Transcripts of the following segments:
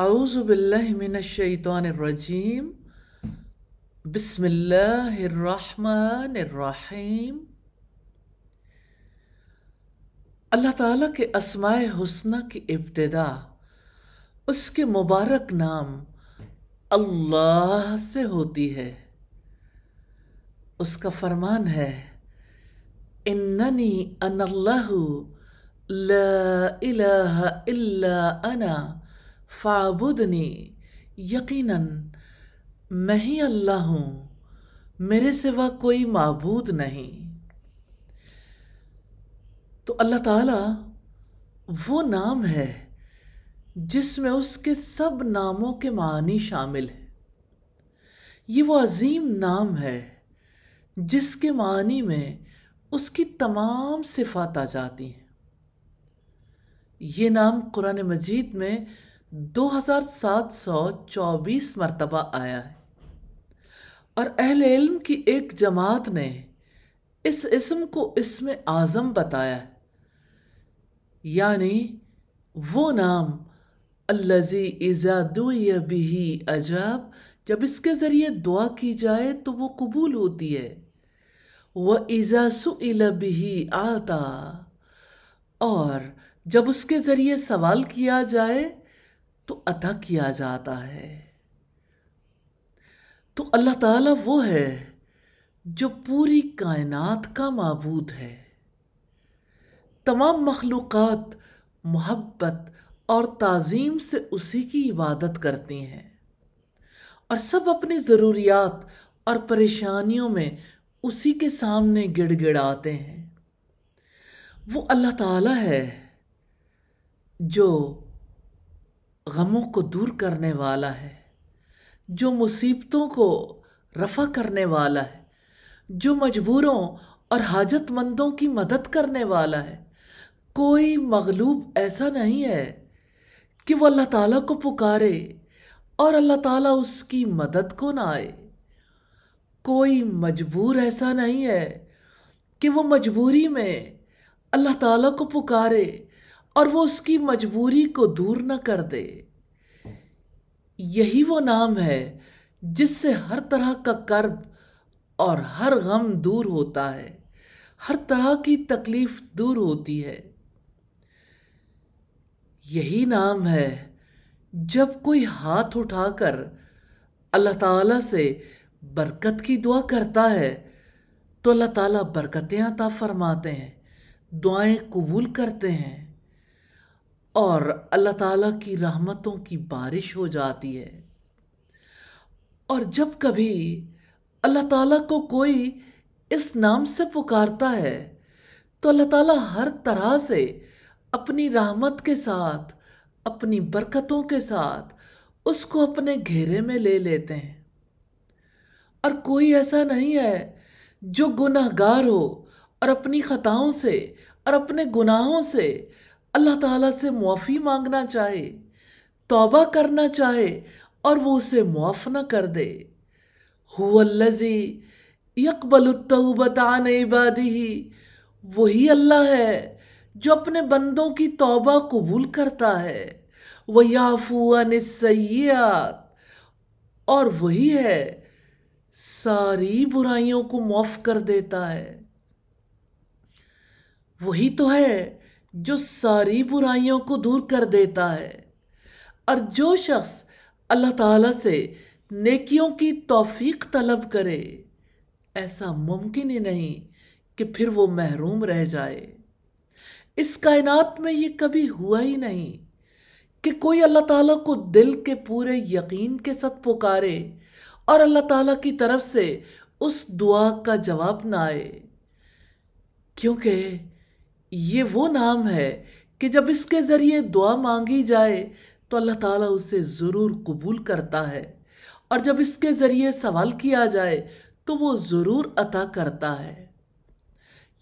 आउज़बिल्लिमिनशैतरजीम बसमीम अल्लाह ताला के असमाय हुस्ना की इब्तदा उसके मुबारक नाम अल्लाह से होती है उसका फरमान है इन्नी अनल्लाहु ला इलाहा इल्ला अना फ़ाबुदनी यकीनन मैं ही अल्लाह हूँ मेरे सिवा कोई माबूद नहीं तो अल्लाह ताला वो नाम है जिसमें उसके सब नामों के मानी शामिल है ये वो अजीम नाम है जिसके मानी में उसकी तमाम सिफात आ जाती हैं ये नाम कुरान मजीद में 2724 मरतबा आया है और अहल इल्म की एक जमात ने इस इसम को इसमें आज़म बताया है यानी वो नाम अल्लाजी इज़ादुय बिही अजाब जब इसके ज़रिए दुआ की जाए तो वो कबूल होती है वह इज़ा सुल बिही आता और जब उसके ज़रिए सवाल किया जाए तो अदा किया जाता है तो अल्लाह ताला वो है जो पूरी कायनात का मबूद है तमाम मखलूक़ात मोहब्बत और ताज़ीम से उसी की इबादत करती हैं और सब अपनी ज़रूरियात और परेशानियों में उसी के सामने गिड़गिड़ाते हैं वो अल्लाह ताला है जो गमों को दूर करने वाला है जो मुसीबतों को रफ़ा करने वाला है जो मजबूरों और हाजतमंदों की मदद करने वाला है कोई मगलूब ऐसा नहीं है कि वो अल्लाह ताला को पुकारे और अल्लाह ताला उसकी मदद को ना आए कोई मजबूर ऐसा नहीं है कि वो मजबूरी में अल्लाह ताला को पुकारे और वो उसकी मजबूरी को दूर न कर दे यही वो नाम है जिससे हर तरह का कर्ब और हर गम दूर होता है हर तरह की तकलीफ दूर होती है यही नाम है जब कोई हाथ उठाकर अल्लाह ताला से बरकत की दुआ करता है तो अल्लाह ताला बरकतें अता फरमाते हैं दुआएं कबूल करते हैं और अल्लाह ताला की रहमतों की बारिश हो जाती है और जब कभी अल्लाह ताला को कोई इस नाम से पुकारता है तो अल्लाह ताला हर तरह से अपनी रहमत के साथ अपनी बरकतों के साथ उसको अपने घेरे में ले लेते हैं और कोई ऐसा नहीं है जो गुनाहगार हो और अपनी खताओं से और अपने गुनाहों से अल्लाह ताला से मुआफ़ी मांगना चाहे तौबा करना चाहे और वो उसे मुआफ़ न कर दे हुल्लजी यकबलतौबतान इबादी वही अल्लाह है जो अपने बंदों की तौबा कबूल करता है वह याफून सयात और वही है सारी बुराइयों को मुआफ़ कर देता है वही तो है जो सारी बुराइयों को दूर कर देता है और जो शख्स अल्लाह ताला से नेकियों की तौफीक तलब करे ऐसा मुमकिन ही नहीं कि फिर वो महरूम रह जाए इस कायनात में ये कभी हुआ ही नहीं कि कोई अल्लाह ताला को दिल के पूरे यकीन के साथ पुकारे और अल्लाह ताला की तरफ से उस दुआ का जवाब ना आए क्योंकि ये वो नाम है कि जब इसके ज़रिए दुआ मांगी जाए तो अल्लाह ताला उसे ज़रूर कबूल करता है और जब इसके ज़रिए सवाल किया जाए तो वो ज़रूर अता करता है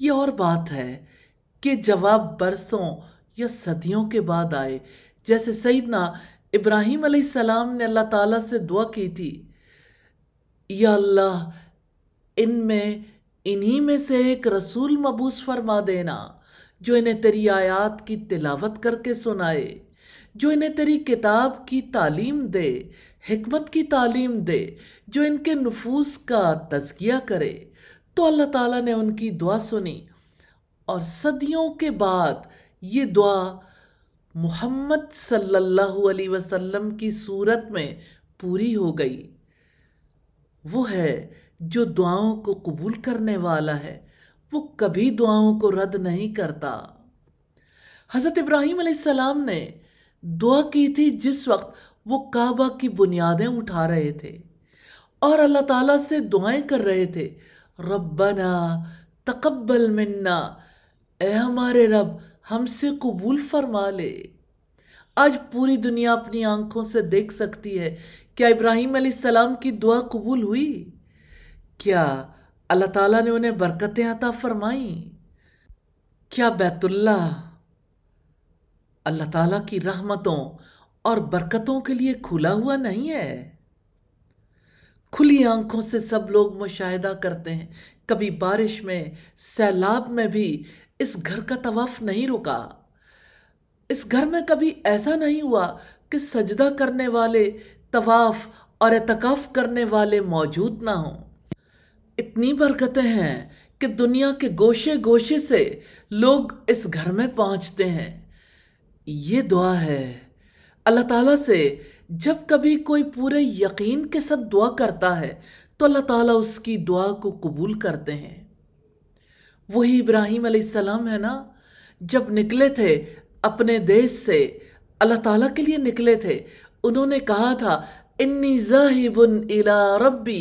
ये और बात है कि जवाब बरसों या सदियों के बाद आए जैसे सईदना इब्राहिम सलाम ने अल्लाह ताला से दुआ की थी या अल्लाह इनमें इन्हीं में से एक रसूल मबूस फरमा देना जो इन्हें तेरी आयात की तिलावत करके सुनाए जो इन्हें तेरी किताब की तालीम दे हमत की तालीम दे जो इनके नफूस का तजकिया करे तो अल्लाह ताला ने उनकी दुआ सुनी और सदियों के बाद ये दुआ मोहम्मद सल्लल्लाहु अलैहि वसल्लम की सूरत में पूरी हो गई वो है जो दुआओं को कबूल करने वाला है वो कभी दुआओं को रद्द नहीं करता हज़रत इब्राहिम सलाम ने दुआ की थी जिस वक्त वो काबा की बुनियादें उठा रहे थे और अल्लाह ताला से दुआएं कर रहे थे रब्बना तकबल मिन्ना ए हमारे रब हमसे कबूल फरमा ले आज पूरी दुनिया अपनी आंखों से देख सकती है क्या इब्राहिम सलाम की दुआ कबूल हुई क्या अल्लाह ताला ने उन्हें बरकतें आता फरमाई क्या बैतुल्ला अल्लाह ताला की रहमतों और बरकतों के लिए खुला हुआ नहीं है खुली आंखों से सब लोग मुशाहिदा करते हैं कभी बारिश में सैलाब में भी इस घर का तवाफ नहीं रुका इस घर में कभी ऐसा नहीं हुआ कि सजदा करने वाले तवाफ और एतकाफ़ करने वाले मौजूद ना हों इतनी बरकतें हैं कि दुनिया के गोशे गोशे से लोग इस घर में पहुंचते हैं ये दुआ है अल्लाह ताला से जब कभी कोई पूरे यकीन के साथ दुआ करता है तो अल्लाह ताला उसकी दुआ को कबूल करते हैं वही इब्राहिम सलाम है ना जब निकले थे अपने देश से अल्लाह ताला के लिए निकले थे उन्होंने कहा था इन्नी जाहिबुन इला रब्बी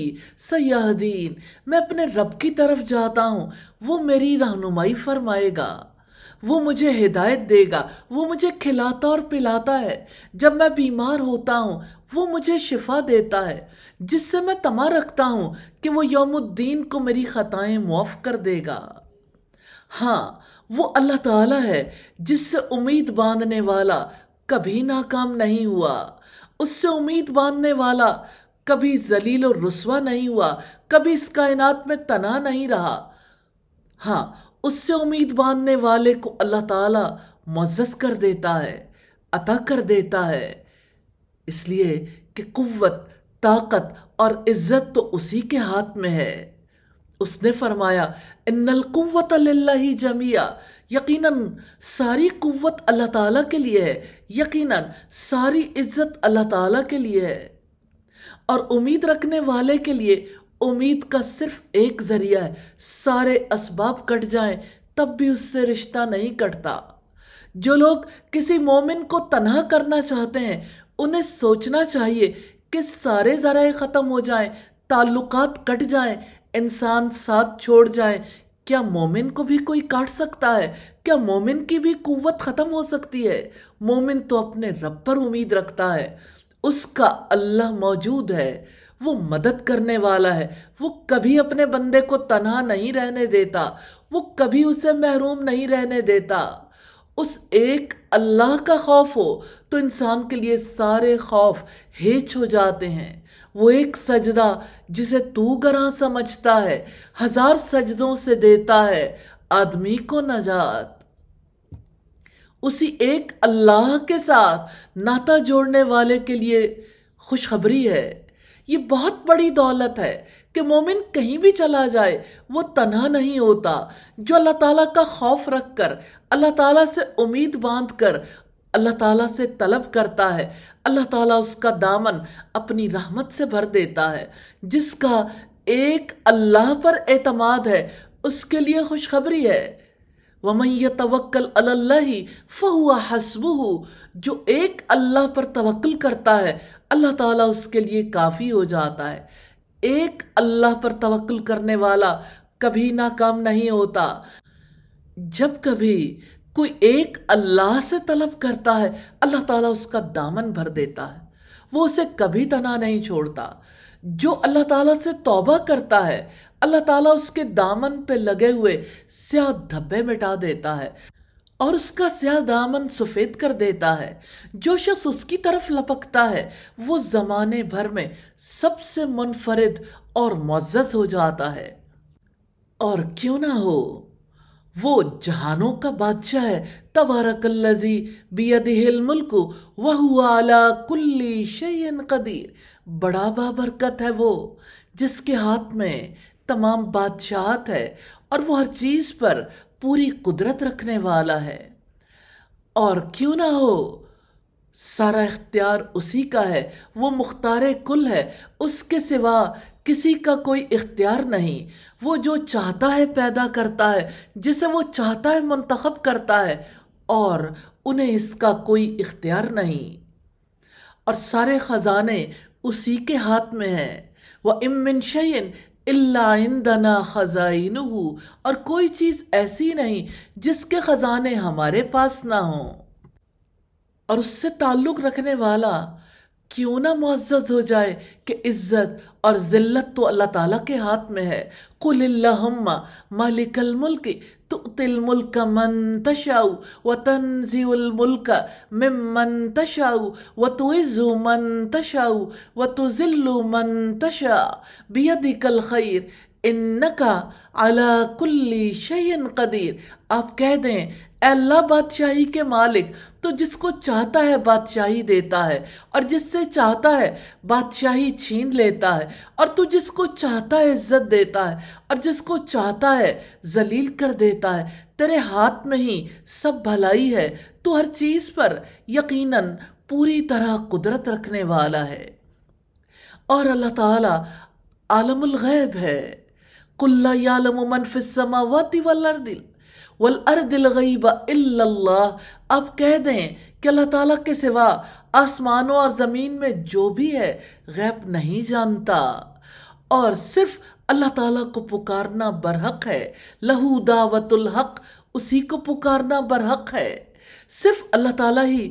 सयाहदीन मैं अपने रब की तरफ जाता हूँ वो मेरी रहनुमाई फरमाएगा वो मुझे हिदायत देगा वो मुझे खिलाता और पिलाता है जब मैं बीमार होता हूँ वो मुझे शिफा देता है जिससे मैं तमा रखता हूँ कि वो यौमुद्दीन को मेरी खताएं मुआफ़ कर देगा हाँ वो अल्लाह ताला है जिससे उम्मीद बांधने वाला कभी नाकाम नहीं हुआ उससे उम्मीद बांधने वाला कभी जलील और रसवा नहीं हुआ कभी इस कायनात में तना नहीं रहा हाँ उससे उम्मीद बांधने वाले को अल्लाह ताला मुआज़ कर देता है अता कर देता है इसलिए कि कुत ताकत और इज्जत तो उसी के हाथ में है उसने फरमाया इन्नलक़वत ही जमिया यकीनन सारी क़वत अल्लाह ताला के लिए है यकीनन सारी इज़्ज़त अल्लाह ताला के लिए है और उम्मीद रखने वाले के लिए उम्मीद का सिर्फ एक ज़रिया है सारे असबाब कट जाएं तब भी उससे रिश्ता नहीं कटता जो लोग किसी मोमिन को तनहा करना चाहते हैं उन्हें सोचना चाहिए कि सारे ज़रा ख़त्म हो जाएं ताल्लुकात कट जाएं इंसान साथ छोड़ जाए क्या मोमिन को भी कोई काट सकता है क्या मोमिन की भी कुवत ख़त्म हो सकती है मोमिन तो अपने रब पर उम्मीद रखता है उसका अल्लाह मौजूद है वो मदद करने वाला है वो कभी अपने बंदे को तनहा नहीं रहने देता वो कभी उसे महरूम नहीं रहने देता उस एक अल्लाह का खौफ हो तो इंसान के लिए सारे खौफ हेच हो जाते हैं वो एक सजदा जिसे तू गरा समझता है हजार सजदों से देता है आदमी को नजात उसी एक अल्लाह के साथ नाता जोड़ने वाले के लिए खुशखबरी है ये बहुत बड़ी दौलत है कि मोमिन कहीं भी चला जाए वो तनहा नहीं होता जो अल्लाह ताला का खौफ रख कर अल्लाह ताला से उम्मीद बांध कर अल्लाह ताला से तलब करता है अल्लाह ताला उसका दामन अपनी रहमत से भर देता है जिसका एक अल्लाह पर एतमाद है उसके लिए खुशखबरी है वमैय तवक्ल अल्लाह फ़हुआ हसबू जो एक अल्लाह पर तवक्ल करता है अल्लाह ताला उसके लिए काफ़ी हो जाता है एक अल्लाह पर तवक्ल करने वाला कभी नाकाम नहीं होता जब कभी कोई एक अल्लाह से तलब करता है अल्लाह ताला उसका दामन भर देता है वो उसे कभी तना नहीं छोड़ता जो अल्लाह ताला से तौबा करता है अल्लाह ताला उसके दामन पे लगे हुए स्याह धब्बे मिटा देता है और उसका स्याह दामन सफ़ेद कर देता है जो शख्स उसकी तरफ लपकता है वो ज़माने भर में सबसे मुनफरद और मुआज़ हो जाता है और क्यों ना हो वो जहानों का बादशाह है लजी बियदिहिल मुल्क वह आला कुल्ली शयन कदीर बड़ा बाबरकत है वो जिसके हाथ में तमाम बादशाहत है और वो हर चीज़ पर पूरी कुदरत रखने वाला है और क्यों ना हो सारा इख्तियार उसी का है वो मुख्तार कुल है उसके सिवा किसी का कोई इख्तियार नहीं वो जो चाहता है पैदा करता है जिसे वो चाहता है मंतखब करता है और उन्हें इसका कोई इख्तियार नहीं और सारे ख़जाने उसी के हाथ में हैं वह इमिन शयन इलाइंदना ख़जाइन और कोई चीज़ ऐसी नहीं जिसके ख़जाने हमारे पास ना हों और उससे ताल्लुक़ रखने वाला क्यों ना मुआज़ हो जाए कि इज़्ज़त और ज़िल्लत तो अल्लाह ताला के हाथ में है कुल्लाहम्मा मालिकल मुल्क तुतिल मुल्क मन तशाऊ व तनजीउल मुल्क मिमन तशाऊ व तुइज़ु मन तशाऊ व तुजिल्लु मन तशा बियदिकल खैर इन्नका अला कुल्ली शयन कदीर आप कह दें अल्लाह बादशाही के मालिक तो जिसको चाहता है बादशाही देता है और जिससे चाहता है बादशाही छीन लेता है और तू जिसको चाहता है इज्जत देता है और जिसको चाहता है जलील कर देता है तेरे हाथ में ही सब भलाई है तू हर चीज़ पर यकीनन पूरी तरह कुदरत रखने वाला है और अल्लाह ताला आलमुल गैब है कुल्ला यालमु मन फिस समावती वल अब कह दें कि अल्लाह ताला के सिवा आसमानों और ज़मीन में जो भी है गैब नहीं जानता और सिर्फ अल्लाह ताला को पुकारना बरहक है लहू दावतुल हक उसी को पुकारना बरहक है सिर्फ अल्लाह ताला ही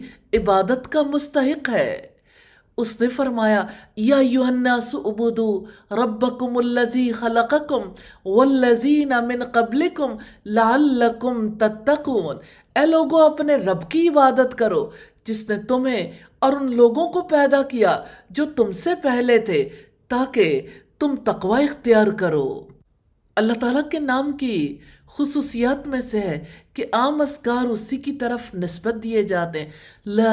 इबादत का मुस्तहिक है उसने फरमाया या युहन्नासबुदू रबकुमल्लजी खलककुम कबलिकुम लाल्लकुम तत्तकून ए लोगो अपने रब की इबादत करो जिसने तुम्हें और उन लोगों को पैदा किया जो तुमसे पहले थे ताकि तुम तकवा इख्तियार करो अल्लाह ताला के नाम की खसूसियात में से है कि आम असकार उसी की तरफ नस्बत दिए जाते हैं ला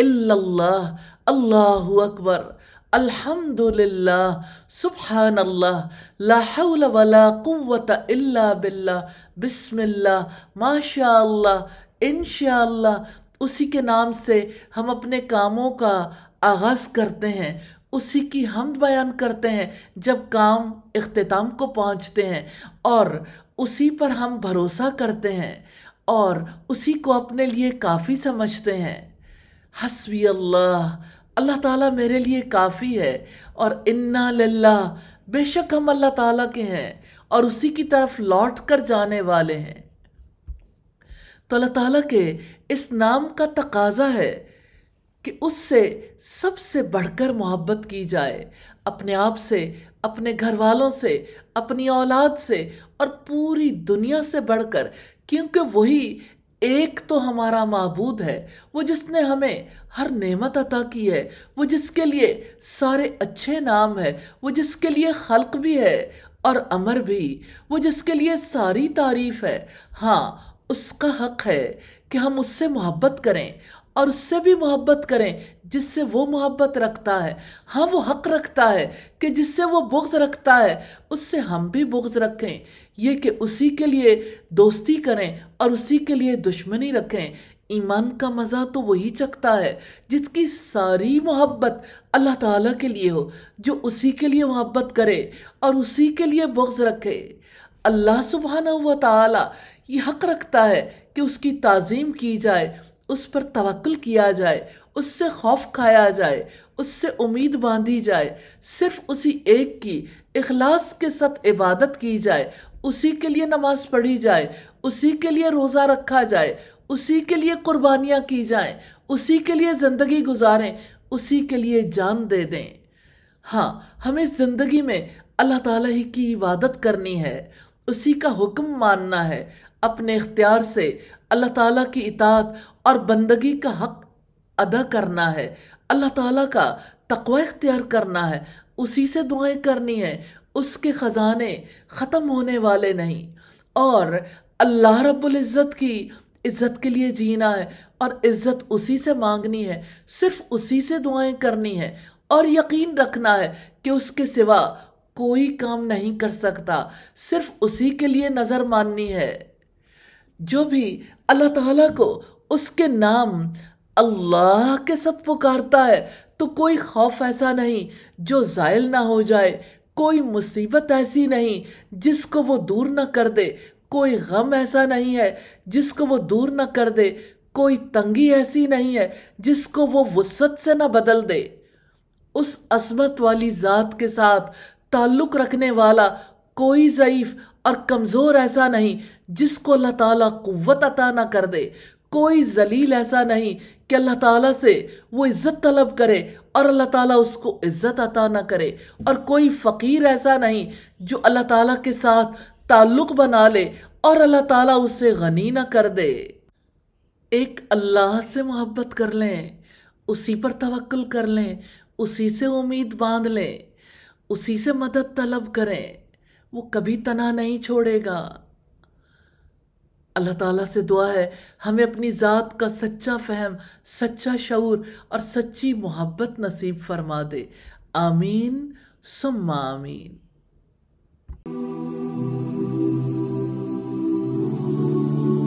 अल्लाह अकबर अल्हम्दुलिल्लाह अल्लाह ला हौल वला कुव्वत इल्ला बिल्लाह बिस्मिल्लाह माशाल्लाह इंशाल्लाह उसी के नाम से हम अपने कामों का आगाज़ करते हैं उसी की हमद बयान करते हैं जब काम इख्तिताम को पहुंचते हैं और उसी पर हम भरोसा करते हैं और उसी को अपने लिए काफ़ी समझते हैं हसवी अल्लाह अल्लाह ताला मेरे लिए काफ़ी है और इन्ना लल्ला बेशक हम अल्लाह ताला के हैं और उसी की तरफ लौट कर जाने वाले हैं तो अल्लाह ताला के इस नाम का तकाजा है कि उससे सबसे बढ़कर मोहब्बत की जाए अपने आप से अपने घर वालों से अपनी औलाद से और पूरी दुनिया से बढ़कर क्योंकि वही एक तो हमारा महबूद है वो जिसने हमें हर नेमत अता की है वो जिसके लिए सारे अच्छे नाम है वो जिसके लिए खल्क भी है और अमर भी वो जिसके लिए सारी तारीफ है हाँ उसका हक है कि हम उससे मोहब्बत करें और उससे भी मोहब्बत करें जिससे वो मोहब्बत रखता है हाँ वो हक रखता है कि जिससे वो बुग्ज रखता है उससे हम भी बुग्ज रखें ये कि उसी के लिए दोस्ती करें और उसी के लिए दुश्मनी रखें ईमान का मज़ा तो वही चखता है जिसकी सारी मोहब्बत अल्लाह ताला के लिए हो जो उसी के लिए मोहब्बत करे और उसी के लिए बुग्ज रखे अल्लाह सुबहाना हुआ ताला ये हक रखता है कि उसकी ताज़ीम की जाए उस पर तवक्ल किया जाए उससे खौफ खाया जाए उससे उम्मीद बांधी जाए सिर्फ उसी एक की इखलास के साथ इबादत की जाए उसी के लिए नमाज पढ़ी जाए उसी के लिए रोज़ा रखा जाए उसी के लिए कुर्बानियाँ की जाएं उसी के लिए ज़िंदगी गुजारें उसी के लिए जान दे दें हाँ हमें ज़िंदगी में अल्लाह ताला ही की इबादत करनी है उसी का हुक्म मानना है अपने इख्तियार से अल्लाह ताला की इतात और बंदगी का हक अदा करना है अल्लाह ताला का तकवा इख्तियार करना है उसी से दुआएं करनी है उसके ख़जाने ख़त्म होने वाले नहीं और अल्लाह रब्बुल इज़्ज़त की इज़्ज़त के लिए जीना है और इज़्ज़त उसी से मांगनी है सिर्फ उसी से दुआएं करनी है और यकीन रखना है कि उसके सिवा कोई काम नहीं कर सकता सिर्फ उसी के लिए नज़र माननी है जो भी अल्लाह ताला को उसके नाम अल्लाह के साथ पुकारता है तो कोई खौफ ऐसा नहीं जो ज़ायल ना हो जाए कोई मुसीबत ऐसी नहीं जिसको वो दूर ना कर दे कोई गम ऐसा नहीं है जिसको वो दूर ना कर दे कोई तंगी ऐसी नहीं है जिसको वो वसत से ना बदल दे उस असमत वाली ज़ात के साथ ताल्लुक़ रखने वाला कोई ज़यीफ़ और कमज़ोर ऐसा नहीं जिसको अल्लाह ताला कुव्वत अता ना कर दे कोई जलील ऐसा नहीं कि अल्लाह ताला से वो इज़्ज़त तलब करे और अल्लाह ताला उसको इज़्ज़त अता ना करे और कोई फ़कीर ऐसा नहीं जो अल्लाह ताला के साथ ताल्लुक़ बना ले और अल्लाह ताला उसे गनी ना कर दे एक अल्लाह से मोहब्बत कर लें उसी पर तवक्ल कर लें उसी से उम्मीद बांध लें उसी से मदद तलब करें वो कभी तना नहीं छोड़ेगा अल्लाह ताला से दुआ है हमें अपनी ज़ात का सच्चा फहम सच्चा शूर और सच्ची मोहब्बत नसीब फरमा दे आमीन सुम्मा आमीन